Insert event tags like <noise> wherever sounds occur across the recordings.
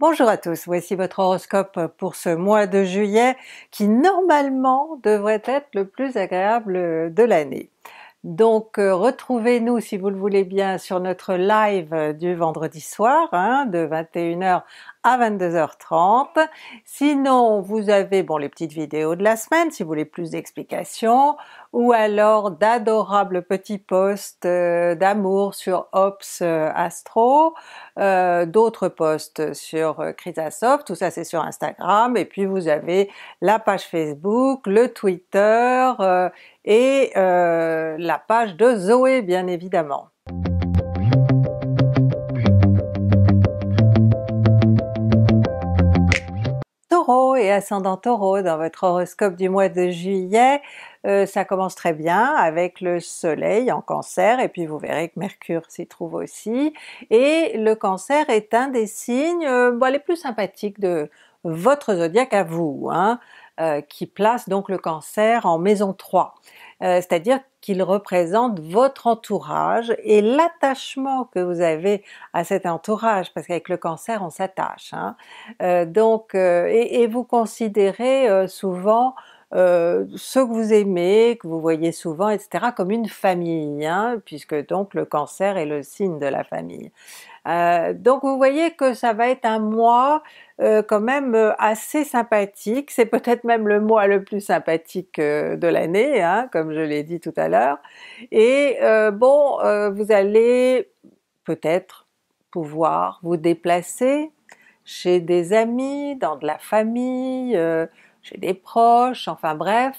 Bonjour à tous, voici votre horoscope pour ce mois de juillet qui normalement devrait être le plus agréable de l'année. Donc euh, retrouvez-nous si vous le voulez bien sur notre live du vendredi soir hein, de 21h à 22h30. Sinon vous avez bon les petites vidéos de la semaine si vous voulez plus d'explications ou alors d'adorables petits posts euh, d'amour sur Ops euh, Astro, d'autres posts sur Chrysasoft, tout ça c'est sur Instagram et puis vous avez la page Facebook, le Twitter et euh, la page de Zoé bien évidemment. Taureau et ascendant Taureau dans votre horoscope du mois de juillet, euh, ça commence très bien avec le soleil en cancer et puis vous verrez que mercure s'y trouve aussi et le cancer est un des signes euh, les plus sympathiques de votre zodiaque à vous. Hein. Euh, qui place donc le cancer en maison 3, euh, c'est-à-dire qu'il représente votre entourage et l'attachement que vous avez à cet entourage, parce qu'avec le cancer on s'attache. Hein. Euh, donc, et, vous considérez souvent ceux que vous aimez, que vous voyez souvent, etc., comme une famille, hein, puisque donc le cancer est le signe de la famille. Euh, donc vous voyez que ça va être un mois euh, quand même euh, assez sympathique, c'est peut-être même le mois le plus sympathique de l'année, hein, comme je l'ai dit tout à l'heure. Et bon, vous allez peut-être pouvoir vous déplacer chez des amis, dans de la famille, chez des proches, enfin bref,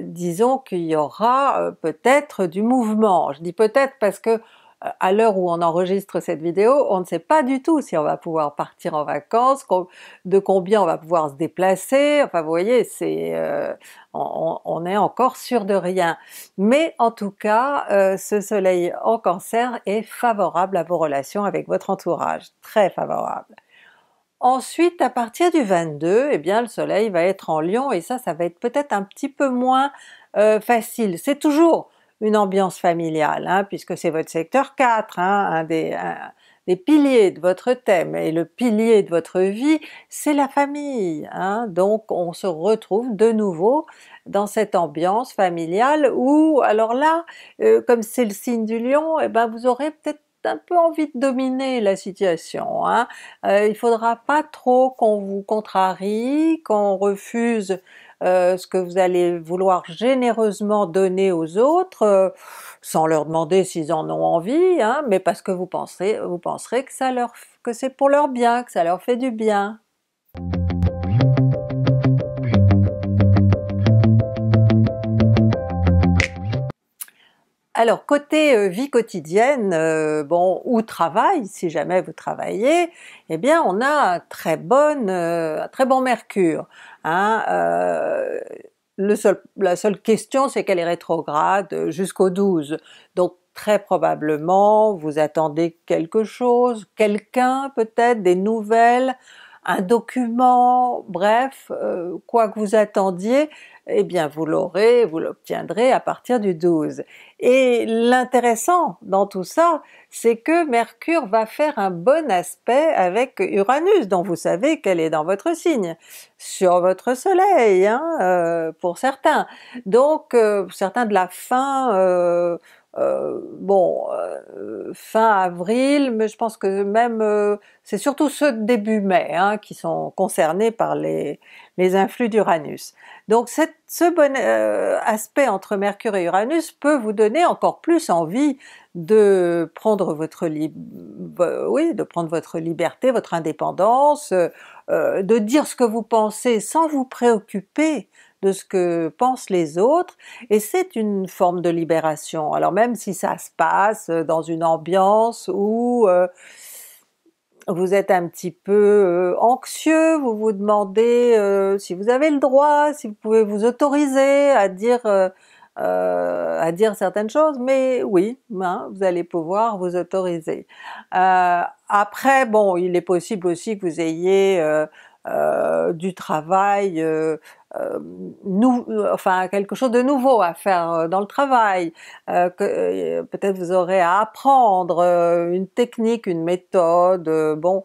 disons qu'il y aura peut-être du mouvement. Je dis peut-être parce que à l'heure où on enregistre cette vidéo, on ne sait pas du tout si on va pouvoir partir en vacances, de combien on va pouvoir se déplacer, enfin vous voyez, c'est, euh, on, est encore sûr de rien. Mais en tout cas, euh, ce soleil en cancer est favorable à vos relations avec votre entourage, très favorable. Ensuite, à partir du 22, et eh bien le soleil va être en lion et ça, ça va être peut-être un petit peu moins euh, facile. C'est toujours une ambiance familiale, hein, puisque c'est votre secteur 4, hein, un, des, piliers de votre thème, et le pilier de votre vie, c'est la famille. Hein. donc on se retrouve de nouveau dans cette ambiance familiale où, alors là, euh, comme c'est le signe du lion, et eh ben vous aurez peut-être un peu envie de dominer la situation. Hein. Euh, il faudra pas trop qu'on vous contrarie, qu'on refuse euh, ce que vous allez vouloir généreusement donner aux autres, euh, sans leur demander s'ils en ont envie, hein, mais parce que vous pensez, vous penserez que ça leur, que c'est pour leur bien, que ça leur fait du bien. Alors côté euh, vie quotidienne, euh, bon ou travail, si jamais vous travaillez, eh bien on a un très bon, euh, très bon mercure. Hein, le seul, la seule question c'est qu'elle est rétrograde jusqu'au 12. Donc très probablement vous attendez quelque chose, quelqu'un peut-être, des nouvelles, un document, bref, euh, quoi que vous attendiez, eh bien vous l'aurez, vous l'obtiendrez à partir du 12. Et l'intéressant dans tout ça, c'est que Mercure va faire un bon aspect avec Uranus, dont vous savez qu'elle est dans votre signe, sur votre soleil hein, euh, pour certains. Donc euh, certains de la fin euh, bon, euh, fin avril, mais je pense que même, euh, c'est surtout ceux de début mai hein, qui sont concernés par les, les influx d'Uranus. Donc ce bon aspect entre Mercure et Uranus peut vous donner encore plus envie de prendre votre, oui, de prendre votre liberté, votre indépendance, de dire ce que vous pensez sans vous préoccuper de ce que pensent les autres, et c'est une forme de libération. Alors même si ça se passe euh, dans une ambiance où euh, vous êtes un petit peu euh, anxieux, vous vous demandez si vous avez le droit, si vous pouvez vous autoriser à dire à dire certaines choses, mais oui, hein, vous allez pouvoir vous autoriser. après, bon, il est possible aussi que vous ayez euh, du travail, euh, euh, enfin quelque chose de nouveau à faire dans le travail, que peut-être vous aurez à apprendre une technique, une méthode, bon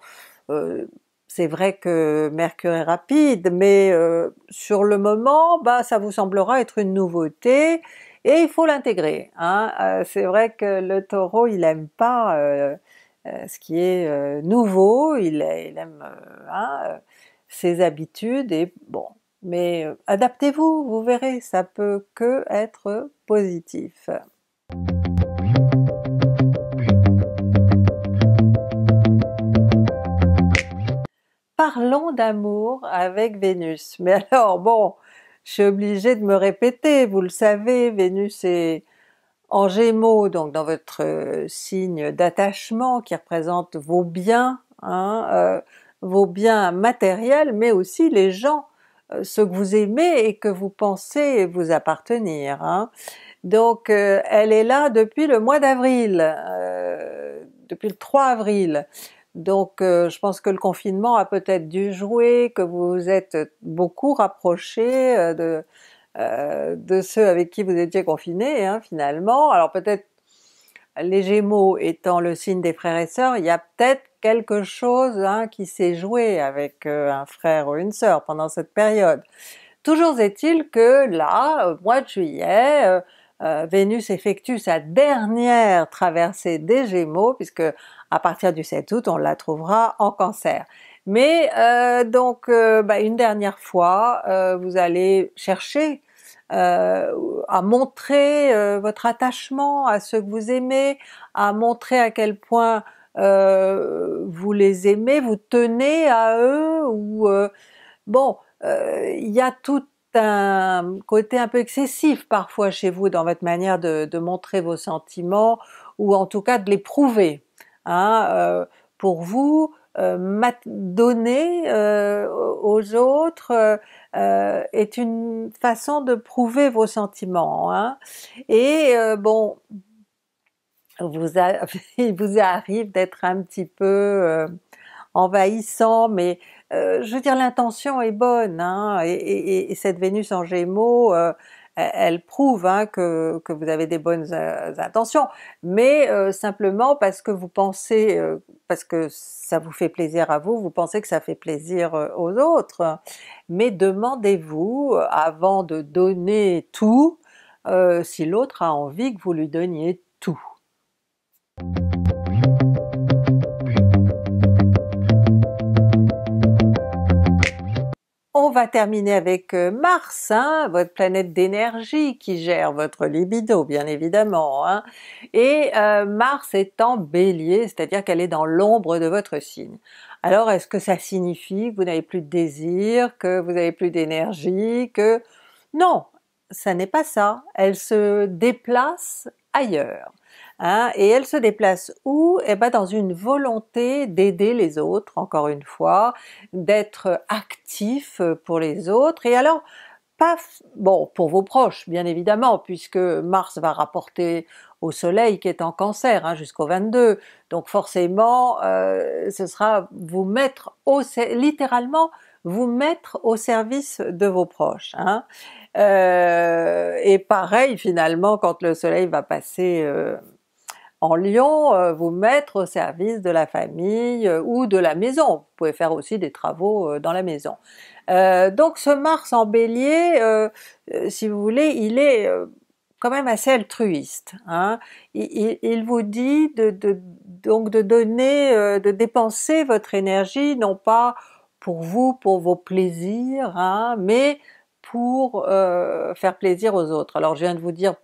c'est vrai que Mercure est rapide, mais sur le moment, bah, ça vous semblera être une nouveauté et il faut l'intégrer. Hein. c'est vrai que le Taureau, il aime pas euh, ce qui est euh, nouveau, il, aime euh, hein, ses habitudes et bon, mais adaptez-vous, vous verrez, ça peut que être positif. Parlons d'amour avec Vénus. Mais alors bon, je suis obligée de me répéter, vous le savez, Vénus est en Gémeaux, donc dans votre euh, signe d'attachement qui représente vos biens, hein, euh, vos biens matériels, mais aussi les gens, ce euh, ceux que vous aimez et que vous pensez vous appartenir. Hein. Donc elle est là depuis le mois d'avril, depuis le 3 avril. Donc je pense que le confinement a peut-être dû jouer, que vous vous êtes beaucoup rapprochés de, euh, de ceux avec qui vous étiez confinés hein, finalement. Alors peut-être les Gémeaux étant le signe des frères et sœurs, il y a peut-être quelque chose hein, qui s'est joué avec euh, un frère ou une sœur pendant cette période. Toujours est-il que là, au mois de juillet, euh, Vénus effectue sa dernière traversée des Gémeaux, puisque à partir du 7 août, on la trouvera en Cancer. Mais euh, donc, euh, bah, une dernière fois, euh, vous allez chercher euh, à montrer euh, votre attachement à ceux que vous aimez, à montrer à quel point vous les aimez, vous tenez à eux. Ou bon, il y a tout un côté un peu excessif parfois chez vous dans votre manière de, de montrer vos sentiments ou en tout cas de les prouver. Hein, pour vous, euh, donner euh, aux autres euh, euh, est une façon de prouver vos sentiments. Hein. Et bon, vous <laughs> il vous arrive d'être un petit peu envahissant, mais je veux dire l'intention est bonne. Hein, et, cette Vénus en Gémeaux euh, elle prouve hein, que, vous avez des bonnes euh, intentions, mais euh, simplement parce que vous pensez, parce que ça vous fait plaisir à vous, vous pensez que ça fait plaisir aux autres. Mais demandez-vous, avant de donner tout, si l'autre a envie que vous lui donniez tout. va terminer avec euh, Mars, hein, votre planète d'énergie qui gère votre libido bien évidemment. Hein. Et euh, Mars est en Bélier, c'est-à-dire qu'elle est dans l'ombre de votre signe. Alors est-ce que ça signifie que vous n'avez plus de désir, que vous n'avez plus d'énergie, que... Non, ça n'est pas ça, elle se déplace ailleurs. Hein, et elle se déplace où Eh ben dans une volonté d'aider les autres, encore une fois, d'être actif euh, pour les autres. Et alors, paf, bon pour vos proches, bien évidemment, puisque Mars va rapporter au Soleil qui est en Cancer hein, jusqu'au 22. Donc forcément, euh, ce sera vous mettre au littéralement vous mettre au service de vos proches. Hein. Euh, et pareil finalement quand le Soleil va passer en lion, euh, vous mettre au service de la famille euh, ou de la maison. Vous pouvez faire aussi des travaux euh, dans la maison. donc ce Mars en Bélier, si vous voulez, il est quand même assez altruiste. Hein. Il, vous dit de, donc de donner, de dépenser votre énergie, non pas pour vous, pour vos plaisirs, hein, mais pour faire plaisir aux autres. Alors je viens de vous dire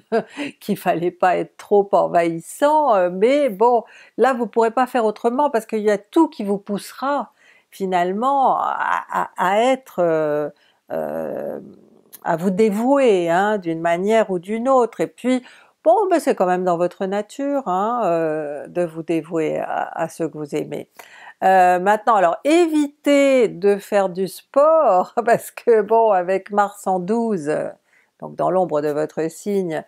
<laughs> qu'il fallait pas être trop envahissant, euh, mais bon, là vous pourrez pas faire autrement parce qu'il y a tout qui vous poussera finalement à, être euh, euh, à vous dévouer hein, d'une manière ou d'une autre, et puis bon ben, c'est quand même dans votre nature hein, de vous dévouer à, ce que vous aimez. maintenant alors évitez de faire du sport <laughs> parce que bon avec Mars en 12 donc dans l'ombre de votre signe,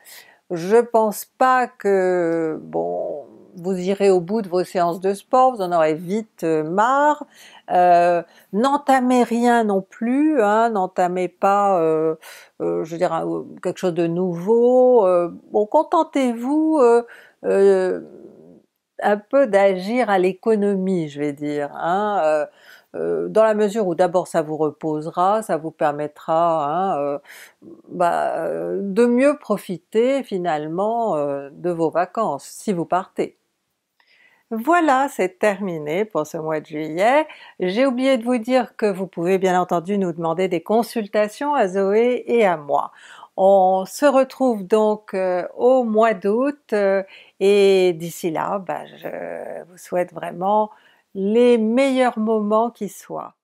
je pense pas que bon vous irez au bout de vos séances de sport, vous en aurez vite euh, marre. Euh, n'entamez rien non plus, hein, n'entamez pas, euh, je veux quelque chose de nouveau. bon, contentez-vous un peu d'agir à l'économie, je vais dire. Hein, euh, dans la mesure où d'abord ça vous reposera, ça vous permettra hein, euh, bah, euh, de mieux profiter finalement de vos vacances si vous partez. Voilà, c'est terminé pour ce mois de juillet. J'ai oublié de vous dire que vous pouvez bien entendu nous demander des consultations à Zoé et à moi. On se retrouve donc au mois d'août et d'ici là, bah, je vous souhaite vraiment les meilleurs moments qui soient.